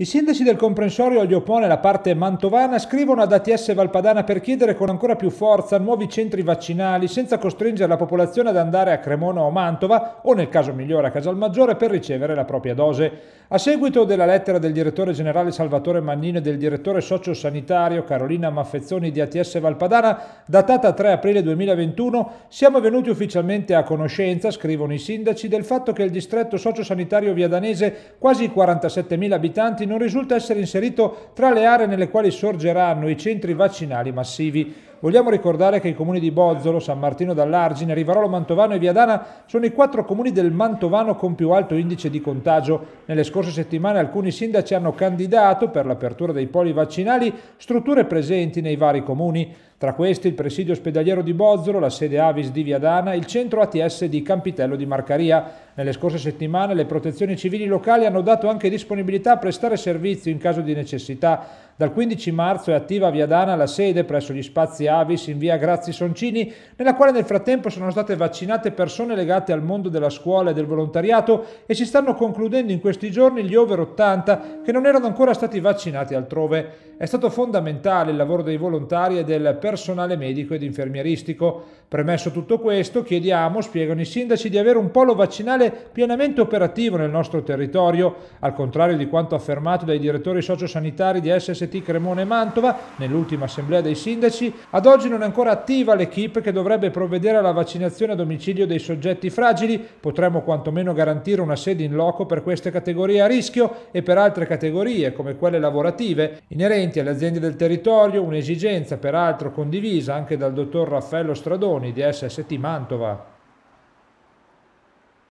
I sindaci del comprensorio Agliopone e la parte mantovana scrivono ad ATS Valpadana per chiedere con ancora più forza nuovi centri vaccinali senza costringere la popolazione ad andare a Cremona o Mantova o nel caso migliore a Casalmaggiore per ricevere la propria dose. A seguito della lettera del direttore generale Salvatore Mannino e del direttore sociosanitario Carolina Maffezzoni di ATS Valpadana, datata 3 aprile 2021, siamo venuti ufficialmente a conoscenza, scrivono i sindaci, del fatto che il distretto sociosanitario viadanese, quasi 47.000 abitanti, non risulta essere inserito tra le aree nelle quali sorgeranno i centri vaccinali massivi. Vogliamo ricordare che i comuni di Bozzolo, San Martino dall'Argine, Rivarolo Mantovano e Viadana sono i quattro comuni del Mantovano con più alto indice di contagio. Nelle scorse settimane alcuni sindaci hanno candidato per l'apertura dei poli vaccinali strutture presenti nei vari comuni. Tra questi il presidio ospedaliero di Bozzolo, la sede Avis di Viadana, il centro ATS di Campitello di Marcaria. Nelle scorse settimane le protezioni civili locali hanno dato anche disponibilità a prestare servizio in caso di necessità. Dal 15 marzo è attiva a Viadana la sede presso gli spazi Avis in via Grazi Soncini, nella quale nel frattempo sono state vaccinate persone legate al mondo della scuola e del volontariato e si stanno concludendo in questi giorni gli over 80 che non erano ancora stati vaccinati altrove. È stato fondamentale il lavoro dei volontari e del personale medico ed infermieristico. Premesso tutto questo, chiediamo, spiegano i sindaci, di avere un polo vaccinale pienamente operativo nel nostro territorio, al contrario di quanto affermato dai direttori sociosanitari di SST CST Cremona e Mantova nell'ultima assemblea dei sindaci, ad oggi non è ancora attiva l'equipe che dovrebbe provvedere alla vaccinazione a domicilio dei soggetti fragili, potremmo quantomeno garantire una sede in loco per queste categorie a rischio e per altre categorie come quelle lavorative inerenti alle aziende del territorio, un'esigenza peraltro condivisa anche dal dottor Raffaello Stradoni di SST Mantova.